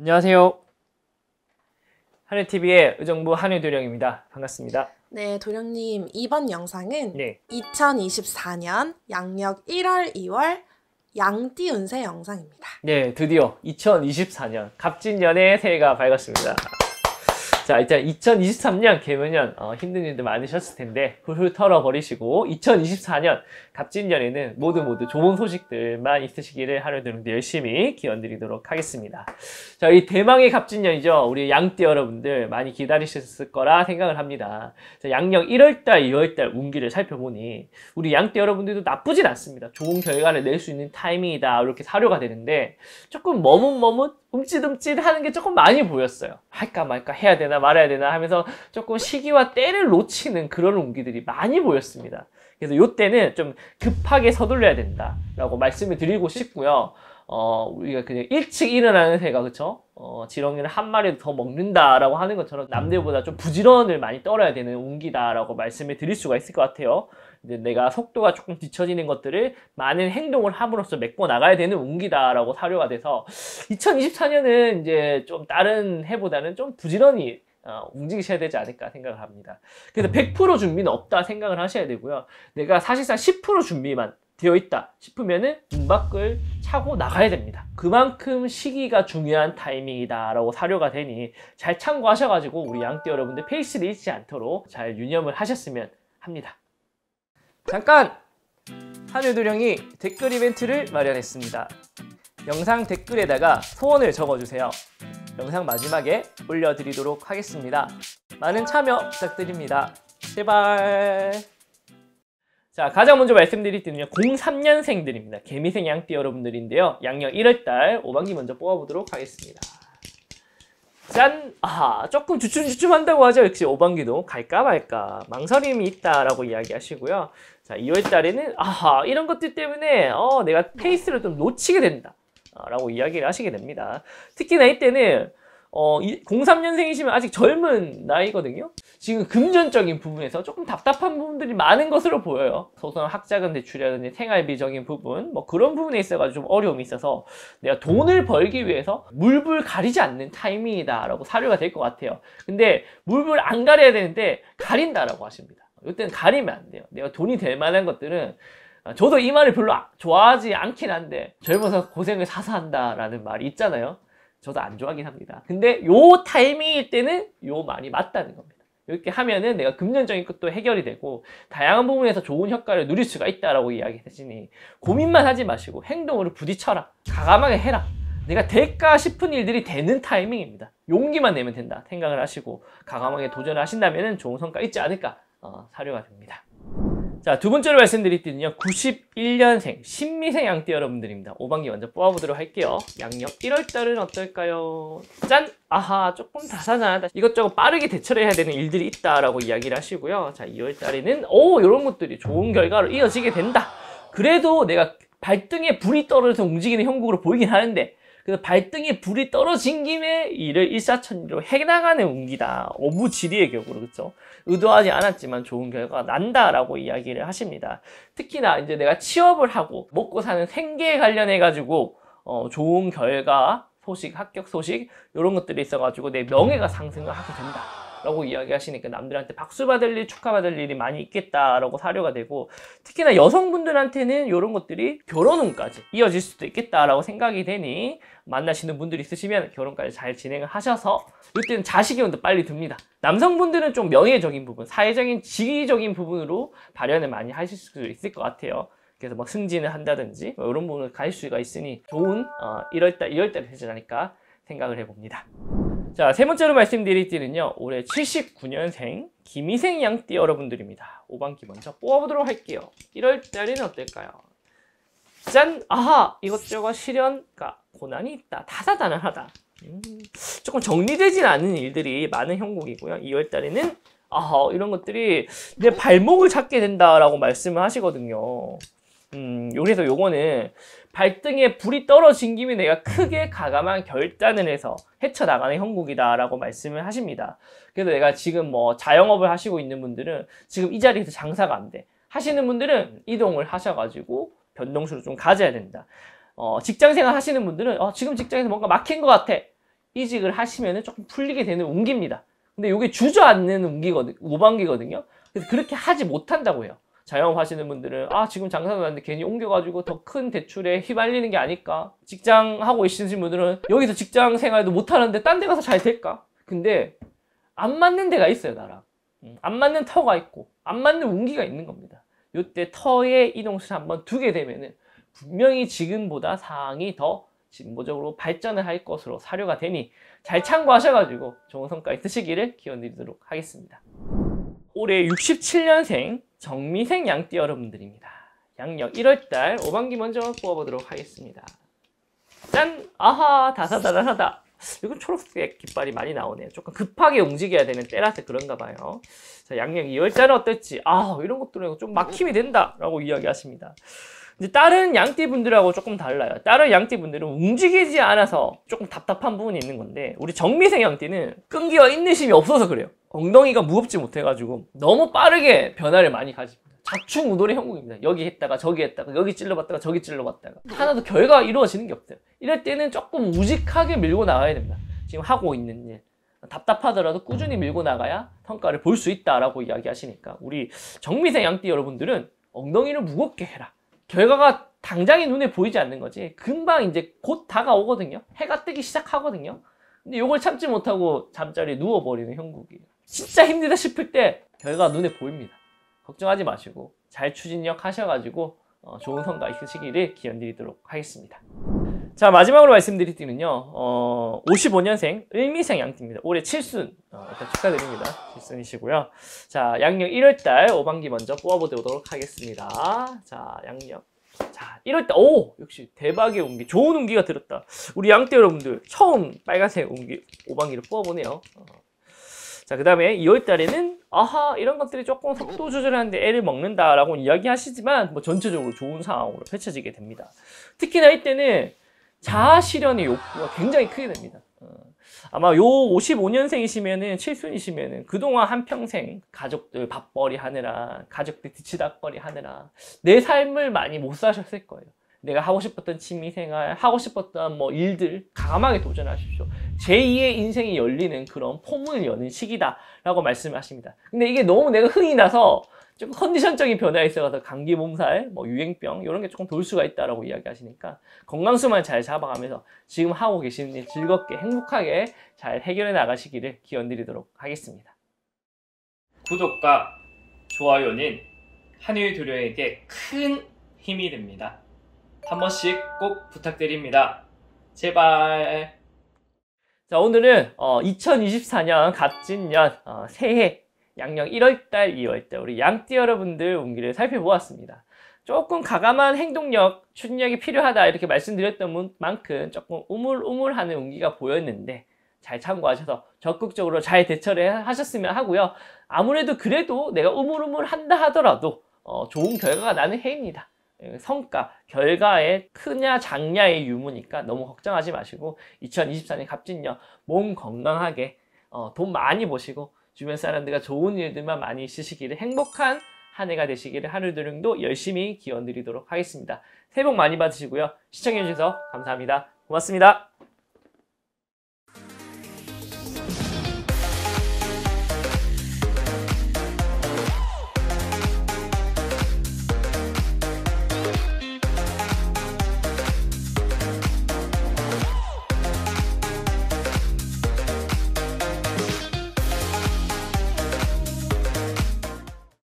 안녕하세요. 한해TV의 의정부 한해도령입니다. 반갑습니다. 네, 도령님 이번 영상은 네. 2024년 양력 1월, 2월 양띠 운세 영상입니다. 네, 드디어 2024년 갑진년의 새해가 밝았습니다. 자 이제 2023년 개면년 어, 힘든 일들 많으셨을 텐데 훌훌 털어버리시고 2024년 갑진년에는 모두 모두 좋은 소식들만 있으시기를 하려드는데 열심히 기원드리도록 하겠습니다. 자 이 대망의 갑진년이죠. 우리 양띠 여러분들 많이 기다리셨을 거라 생각을 합니다. 자, 양력 1월달 2월달 운기를 살펴보니 우리 양띠 여러분들도 나쁘진 않습니다. 좋은 결과를 낼 수 있는 타이밍이다 이렇게 사료가 되는데 조금 머뭇머뭇 움찔움찔 하는 게 조금 많이 보였어요. 할까 말까 해야 되나 말아야 되나 하면서 조금 시기와 때를 놓치는 그런 온기들이 많이 보였습니다. 그래서 요때는 좀 급하게 서둘러야 된다라고 말씀을 드리고 싶고요. 어, 우리가 그냥 일찍 일어나는 새가, 그쵸? 어, 지렁이를 한 마리 도더 먹는다라고 하는 것처럼 남들보다 좀 부지런을 많이 떨어야 되는 온기다라고 말씀을 드릴 수가 있을 것 같아요. 이제 내가 속도가 조금 뒤처지는 것들을 많은 행동을 함으로써 메꿔 나가야 되는 운기다라고 사료가 돼서 2024년은 이제 좀 다른 해보다는 좀 부지런히 어, 움직이셔야 되지 않을까 생각을 합니다. 그래서 100% 준비는 없다 생각을 하셔야 되고요. 내가 사실상 10% 준비만 되어 있다 싶으면은 문 밖을 차고 나가야 됩니다. 그만큼 시기가 중요한 타이밍이다라고 사료가 되니 잘 참고하셔가지고 우리 양띠 여러분들 페이스를 잃지 않도록 잘 유념을 하셨으면 합니다. 잠깐! 한유도령이 댓글 이벤트를 마련했습니다. 영상 댓글에다가 소원을 적어주세요. 영상 마지막에 올려드리도록 하겠습니다. 많은 참여 부탁드립니다. 제발. 자, 가장 먼저 말씀드릴 때는요, 03년생들입니다. 개미생 양띠 여러분들인데요. 양력 1월달 5반기 먼저 뽑아보도록 하겠습니다. 짠! 아, 조금 주춤주춤한다고 하죠. 역시 5반기도 갈까 말까 망설임이 있다라고 이야기하시고요. 자, 2월 달에는 아하 이런 것들 때문에 어, 내가 페이스를 좀 놓치게 된다. 어, 라고 이야기를 하시게 됩니다. 특히나 이때는 어, 03년생이시면 아직 젊은 나이거든요. 지금 금전적인 부분에서 조금 답답한 부분들이 많은 것으로 보여요. 소소한 학자금 대출이라든지 생활비적인 부분, 뭐 그런 부분에 있어가지고 좀 어려움이 있어서 내가 돈을 벌기 위해서 물불 가리지 않는 타이밍이다라고 사료가 될 것 같아요. 근데 물불 안 가려야 되는데 가린다라고 하십니다. 이때는 가리면 안 돼요. 내가 돈이 될 만한 것들은 아, 저도 이 말을 별로 아, 좋아하지 않긴 한데 젊어서 고생을 사서 한다라는 말이 있잖아요. 저도 안 좋아하긴 합니다. 근데 요 타이밍일 때는 요 말이 맞다는 겁니다. 이렇게 하면은 내가 금전적인 것도 해결이 되고 다양한 부분에서 좋은 효과를 누릴 수가 있다라고 이야기했으니 고민만 하지 마시고 행동으로 부딪혀라. 가감하게 해라. 내가 될까 싶은 일들이 되는 타이밍입니다. 용기만 내면 된다 생각을 하시고 가감하게 도전을 하신다면 좋은 성과 있지 않을까 어, 사료가 됩니다. 자, 두 번째로 말씀드릴 때는요. 91년생 신미생 양띠 여러분들입니다. 5반기 먼저 뽑아보도록 할게요. 양력 1월달은 어떨까요? 짠! 아하, 조금 다산나하다 이것저것 빠르게 대처를 해야 되는 일들이 있다라고 이야기를 하시고요. 자, 2월달에는 오, 이런 것들이 좋은 결과로 이어지게 된다. 그래도 내가 발등에 불이 떨어져서 움직이는 형국으로 보이긴 하는데 그래서 발등에 불이 떨어진 김에 이를 일사천리로 해나가는 운기다. 오무지리의 격으로 그렇죠. 의도하지 않았지만 좋은 결과가 난다라고 이야기를 하십니다. 특히나 이제 내가 취업을 하고 먹고 사는 생계에 관련해 가지고 어, 좋은 결과 소식, 합격 소식 이런 것들이 있어가지고 내 명예가 상승을 하게 된다. 라고 이야기하시니까 남들한테 박수 받을 일, 축하받을 일이 많이 있겠다라고 사료가 되고 특히나 여성분들한테는 이런 것들이 결혼운까지 이어질 수도 있겠다라고 생각이 되니 만나시는 분들이 있으시면 결혼까지 잘 진행을 하셔서 이때는 자식이 온도 빨리 듭니다. 남성분들은 좀 명예적인 부분, 사회적인 지위적인 부분으로 발현을 많이 하실 수도 있을 것 같아요. 그래서 막 뭐 승진을 한다든지 뭐 이런 부분을 가질 수가 있으니 좋은 어, 이럴 때 이럴 때이 되지 않을까 생각을 해봅니다. 자, 세 번째로 말씀드릴 띠는요. 올해 79년생 김희생 양띠 여러분들입니다. 5반기 먼저 뽑아보도록 할게요. 1월달에는 어떨까요? 짠! 아하! 이것저것 시련, 과 고난이 있다. 다사다난하다. 음, 조금 정리되진 않은 일들이 많은 형국이고요. 2월달에는 아하 이런 것들이 내 발목을 찾게 된다라고 말씀을 하시거든요. 음, 그래서 요거는 발등에 불이 떨어진 김에 내가 크게 음. 가감한 결단을 해서 헤쳐나가는 형국이다라고 말씀을 하십니다. 그래서 내가 지금 뭐 자영업을 하시고 있는 분들은 지금 이 자리에서 장사가 안 돼. 하시는 분들은 이동을 하셔가지고 변동수를 좀 가져야 된다. 어, 직장생활 하시는 분들은 어, 지금 직장에서 뭔가 막힌 것 같아. 이직을 하시면은 조금 풀리게 되는 운기입니다. 근데 요게 주저앉는 운기거든, 우방기거든요. 그래서 그렇게 하지 못한다고 해요. 자영업 하시는 분들은 아 지금 장사도 안돼 괜히 옮겨가지고 더 큰 대출에 휘말리는 게 아닐까 직장 하고 계시는 분들은 여기서 직장 생활도 못하는데 딴 데 가서 잘 될까 근데 안 맞는 데가 있어요 나랑 음, 안 맞는 터가 있고 안 맞는 운기가 있는 겁니다 요때 터에 이동수를 한번 두게 되면은 분명히 지금보다 상황이 더 진보적으로 발전을 할 것으로 사료가 되니 잘 참고하셔가지고 좋은 성과 있으시기를 기원드리도록 하겠습니다. 올해 67년생 정미생 양띠 여러분들입니다. 양력 1월달 5반기 먼저 뽑아보도록 하겠습니다. 짠! 아하 다사다다사다 이건 초록색 깃발이 많이 나오네요. 조금 급하게 움직여야 되는 때라서 그런가 봐요. 자, 양력 2월달은 어떨지 아 이런 것들은 좀 막힘이 된다 라고 이야기하십니다. 근데 다른 양띠분들하고 조금 달라요. 다른 양띠분들은 움직이지 않아서 조금 답답한 부분이 있는 건데 우리 정미생 양띠는 끈기와 인내심이 없어서 그래요. 엉덩이가 무겁지 못해가지고 너무 빠르게 변화를 많이 가집니다. 자충우돌의 형국입니다. 여기 했다가 저기 했다가 여기 찔러봤다가 저기 찔러봤다가 하나도 결과가 이루어지는 게없어요 이럴 때는 조금 우직하게 밀고 나가야 됩니다. 지금 하고 있는 일 답답하더라도 꾸준히 밀고 나가야 성과를 볼 수 있다라고 이야기하시니까 우리 정미생 양띠 여러분들은 엉덩이를 무겁게 해라. 결과가 당장에 눈에 보이지 않는 거지 금방 이제 곧 다가오거든요. 해가 뜨기 시작하거든요. 근데 이걸 참지 못하고 잠자리에 누워버리는 형국이에요. 진짜 힘들다 싶을 때결과 눈에 보입니다. 걱정하지 마시고 잘 추진력 하셔가지고 어, 좋은 성과 있으시기를 기원드리도록 하겠습니다. 자 마지막으로 말씀드릴 때는요 어, 55년생 을미생 양띠입니다 올해 7순 어, 일단 축하드립니다 7순이시고요자 양력 1월달 5반기 먼저 뽑아보도록 하겠습니다 자 양력 자 1월달 오 역시 대박의 운기 좋은 운기가 들었다 우리 양띠 여러분들 처음 빨간색 운기 5반기를 뽑아보네요 어, 자, 그 다음에 2월달에는 아하 이런 것들이 조금 속도 조절하는데 애를 먹는다라고 이야기하시지만 뭐 전체적으로 좋은 상황으로 펼쳐지게 됩니다. 특히나 이때는 자아 실현의 욕구가 굉장히 크게 됩니다. 어, 아마 요 55년생이시면은 7순이시면은 그동안 한평생 가족들 밥벌이 하느라 가족들 뒤치다거리 하느라 내 삶을 많이 못 사셨을 거예요. 내가 하고 싶었던 취미생활, 하고 싶었던 뭐 일들 강하게 도전하십시오. 제2의 인생이 열리는 그런 포문을 여는 시기다라고 말씀하십니다. 근데 이게 너무 내가 흥이 나서 조금 컨디션적인 변화에 있어서 감기 몸살, 뭐 유행병 이런 게 조금 돌 수가 있다라고 이야기하시니까 건강수만 잘 잡아가면서 지금 하고 계시는 일 즐겁게 행복하게 잘 해결해 나가시기를 기원드리도록 하겠습니다. 구독과 좋아요는 한일두려에게큰 힘이 됩니다. 한 번씩 꼭 부탁드립니다. 제발. 자, 오늘은 어, 2024년 갑진년 어, 새해 양력 1월달, 2월달 우리 양띠 여러분들 운기를 살펴보았습니다. 조금 가감한 행동력, 추진력이 필요하다 이렇게 말씀드렸던 만큼 조금 우물우물하는 운기가 보였는데 잘 참고하셔서 적극적으로 잘 대처를 하셨으면 하고요. 아무래도 그래도 내가 우물우물한다 하더라도 어, 좋은 결과가 나는 해입니다. 성과, 결과의 크냐 작냐의 유무니까 너무 걱정하지 마시고 2024년 갑진년 몸 건강하게 어, 돈 많이 버시고 주변 사람들과 좋은 일들만 많이 있으시기를 행복한 한 해가 되시기를 하늘드릉도 열심히 기원 드리도록 하겠습니다. 새해 복 많이 받으시고요. 시청해주셔서 감사합니다. 고맙습니다.